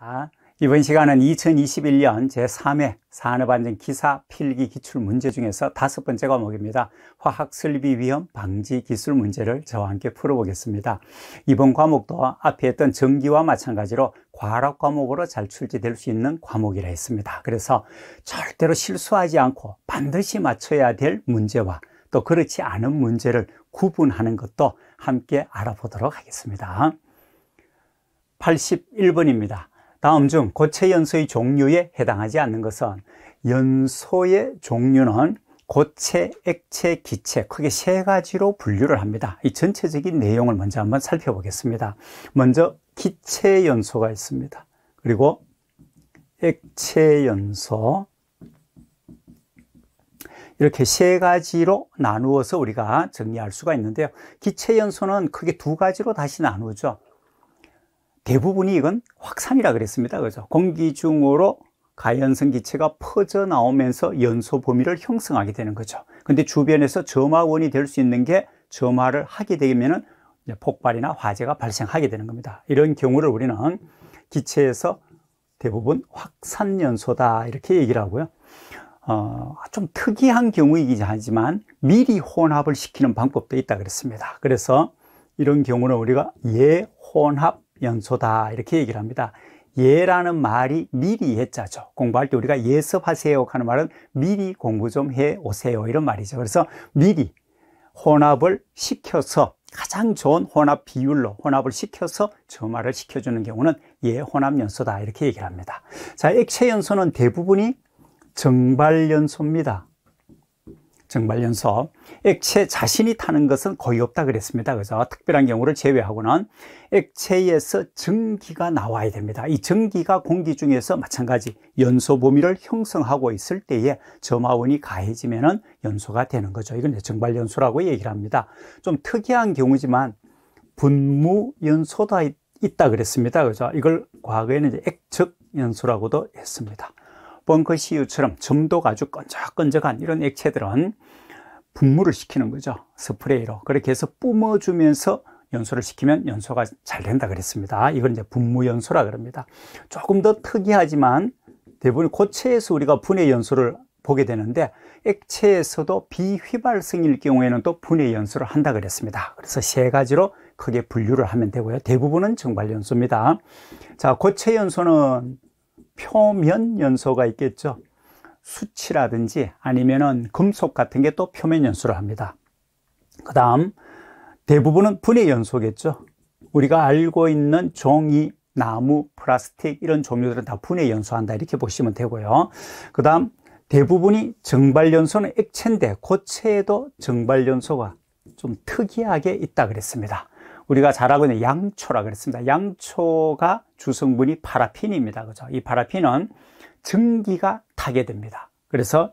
아, 이번 시간은 2021년 제3회 산업안전 기사 필기 기출 문제 중에서 다섯 번째 과목입니다. 화학 설비 위험 방지 기술 문제를 저와 함께 풀어보겠습니다. 이번 과목도 앞에 했던 전기와 마찬가지로 과락 과목으로 잘 출제될 수 있는 과목이라 했습니다. 그래서 절대로 실수하지 않고 반드시 맞춰야 될 문제와 또 그렇지 않은 문제를 구분하는 것도 함께 알아보도록 하겠습니다. 81번입니다. 다음 중 고체 연소의 종류에 해당하지 않는 것은 연소의 종류는 고체, 액체, 기체 크게 세 가지로 분류를 합니다. 이 전체적인 내용을 먼저 한번 살펴보겠습니다. 먼저 기체 연소가 있습니다. 그리고 액체 연소 이렇게 세 가지로 나누어서 우리가 정리할 수가 있는데요. 기체 연소는 크게 두 가지로 다시 나누죠. 대부분이 이건 확산이라 그랬습니다. 그죠? 공기 중으로 가연성 기체가 퍼져 나오면서 연소 범위를 형성하게 되는 거죠. 근데 주변에서 점화원이 될 수 있는 게 점화를 하게 되면은 폭발이나 화재가 발생하게 되는 겁니다. 이런 경우를 우리는 기체에서 대부분 확산연소다 이렇게 얘기를 하고요. 어, 좀 특이한 경우이긴 하지만 미리 혼합을 시키는 방법도 있다 그랬습니다. 그래서 이런 경우는 우리가 예혼합 연소다 이렇게 얘기를 합니다. 예라는 말이 미리 예자죠. 공부할 때 우리가 예습하세요 하는 말은 미리 공부 좀 해 오세요 이런 말이죠. 그래서 미리 혼합을 시켜서 가장 좋은 혼합 비율로 혼합을 시켜서 점화를 시켜주는 경우는 예혼합 연소다 이렇게 얘기를 합니다. 자, 액체 연소는 대부분이 정발 연소입니다. 정발연소 액체 자신이 타는 것은 거의 없다 그랬습니다 그래서 특별한 경우를 제외하고는 액체에서 증기가 나와야 됩니다 이증기가 공기 중에서 마찬가지 연소 범위를 형성하고 있을 때에 점화원이 가해지면 은 연소가 되는 거죠 이건 정발연소라고 얘기를 합니다 좀 특이한 경우지만 분무연소다 있다 그랬습니다 그래서 이걸 과거에는 액적 연소라고도 했습니다 벙커시유처럼 점도 아주 끈적끈적한 이런 액체들은 분무를 시키는 거죠 스프레이로 그렇게 해서 뿜어주면서 연소를 시키면 연소가 잘 된다 그랬습니다 이걸 이제 분무연소라 그럽니다 조금 더 특이하지만 대부분 고체에서 우리가 분해 연소를 보게 되는데 액체에서도 비휘발성일 경우에는 또 분해 연소를 한다 그랬습니다 그래서 세 가지로 크게 분류를 하면 되고요 대부분은 정발연소입니다 자 고체 연소는 표면 연소가 있겠죠. 수치라든지 아니면은 금속 같은 게 또 표면 연소를 합니다. 그 다음 대부분은 분해 연소겠죠. 우리가 알고 있는 종이, 나무, 플라스틱 이런 종류들은 다 분해 연소한다 이렇게 보시면 되고요. 그 다음 대부분이 증발 연소는 액체인데 고체에도 증발 연소가 좀 특이하게 있다 그랬습니다. 우리가 잘 알고 있는 양초라 그랬습니다. 양초가 주성분이 파라핀입니다. 그죠? 이 파라핀은 증기가 타게 됩니다. 그래서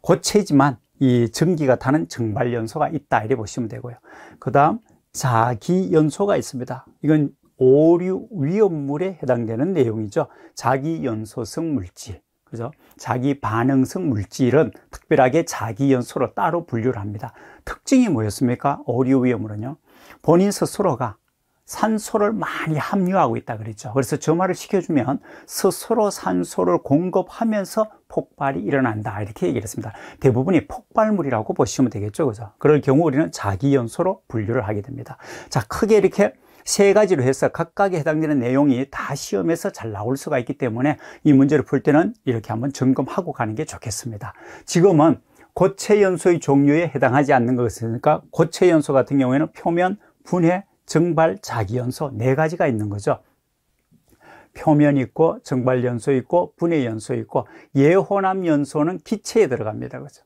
고체지만 이 증기가 타는 증발연소가 있다. 이래 보시면 되고요. 그 다음 자기연소가 있습니다. 이건 오류 위험물에 해당되는 내용이죠. 자기연소성 물질. 그죠? 자기 반응성 물질은 특별하게 자기연소로 따로 분류를 합니다. 특징이 뭐였습니까? 오류 위험물은요 본인 스스로가 산소를 많이 함유하고 있다 그랬죠. 그래서 점화를 시켜주면 스스로 산소를 공급하면서 폭발이 일어난다 이렇게 얘기를 했습니다. 대부분이 폭발물이라고 보시면 되겠죠, 그죠? 그럴 경우 우리는 자기연소로 분류를 하게 됩니다. 자, 크게 이렇게 세 가지로 해서 각각에 해당되는 내용이 다 시험에서 잘 나올 수가 있기 때문에 이 문제를 풀 때는 이렇게 한번 점검하고 가는 게 좋겠습니다. 지금은 고체 연소의 종류에 해당하지 않는 것이니까 그러니까 고체 연소 같은 경우에는 표면, 분해, 증발, 자기연소 네 가지가 있는 거죠. 표면 있고 증발 연소 있고 분해 연소 있고 예혼합 연소는 기체에 들어갑니다. 그죠?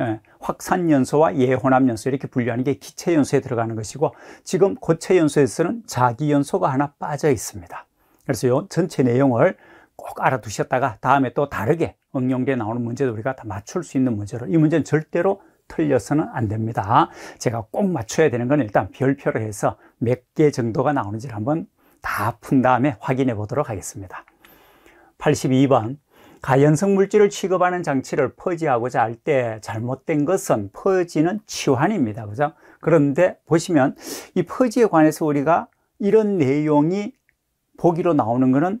예, 확산 연소와 예혼합 연소 이렇게 분류하는 게 기체 연소에 들어가는 것이고 지금 고체 연소에서는 자기 연소가 하나 빠져 있습니다. 그래서 요 전체 내용을 꼭 알아두셨다가 다음에 또 다르게 응용돼 나오는 문제도 우리가 다 맞출 수 있는 문제로 이 문제는 절대로 틀려서는 안 됩니다 제가 꼭 맞춰야 되는 건 일단 별표로 해서 몇 개 정도가 나오는지를 한번 다 푼 다음에 확인해 보도록 하겠습니다 82번 가연성 물질을 취급하는 장치를 퍼지하고자 할 때 잘못된 것은 퍼지는 치환입니다 그죠? 그런데 보시면 이 퍼지에 관해서 우리가 이런 내용이 보기로 나오는 것은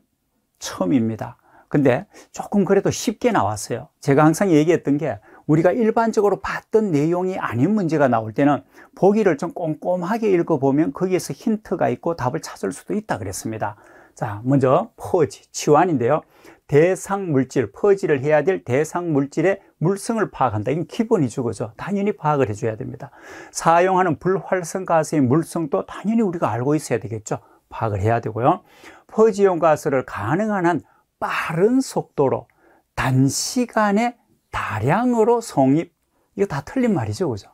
처음입니다 근데 조금 그래도 쉽게 나왔어요. 제가 항상 얘기했던 게 우리가 일반적으로 봤던 내용이 아닌 문제가 나올 때는 보기를 좀 꼼꼼하게 읽어보면 거기에서 힌트가 있고 답을 찾을 수도 있다 그랬습니다. 자, 먼저 퍼지, 치환인데요. 대상 물질, 퍼지를 해야 될 대상 물질의 물성을 파악한다. 이건 기본이죠. 그죠? 당연히 파악을 해줘야 됩니다. 사용하는 불활성 가스의 물성도 당연히 우리가 알고 있어야 되겠죠. 파악을 해야 되고요. 퍼지용 가스를 가능한 한 빠른 속도로 단시간에 다량으로 성립 이거 다 틀린 말이죠 그죠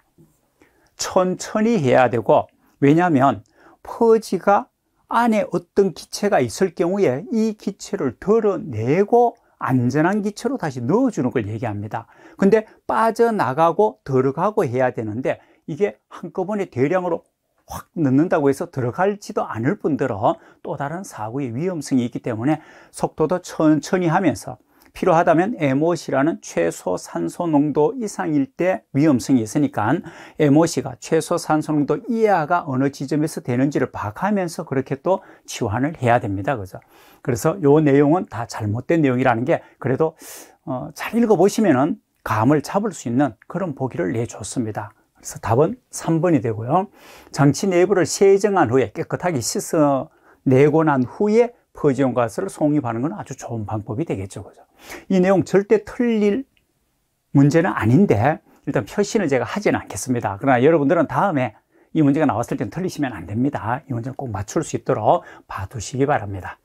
천천히 해야 되고 왜냐하면 퍼지가 안에 어떤 기체가 있을 경우에 이 기체를 덜어내고 안전한 기체로 다시 넣어주는 걸 얘기합니다 근데 빠져나가고 들어가고 해야 되는데 이게 한꺼번에 대량으로 확 넣는다고 해서 들어갈지도 않을 뿐더러 또 다른 사고의 위험성이 있기 때문에 속도도 천천히 하면서 필요하다면 MOC라는 최소 산소 농도 이상일 때 위험성이 있으니까 MOC가 최소 산소 농도 이하가 어느 지점에서 되는지를 파악하면서 그렇게 또 치환을 해야 됩니다. 그죠? 그래서 요 내용은 다 잘못된 내용이라는 게 그래도 어, 잘 읽어보시면은 감을 잡을 수 있는 그런 보기를 내줬습니다. 그래서 답은 3번이 되고요. 장치 내부를 세정한 후에 깨끗하게 씻어내고 난 후에 퍼지온 가스를 송입하는 건 아주 좋은 방법이 되겠죠. 그죠? 이 내용 절대 틀릴 문제는 아닌데 일단 표시는 제가 하지는 않겠습니다. 그러나 여러분들은 다음에 이 문제가 나왔을 땐 틀리시면 안 됩니다. 이 문제는 꼭 맞출 수 있도록 봐두시기 바랍니다.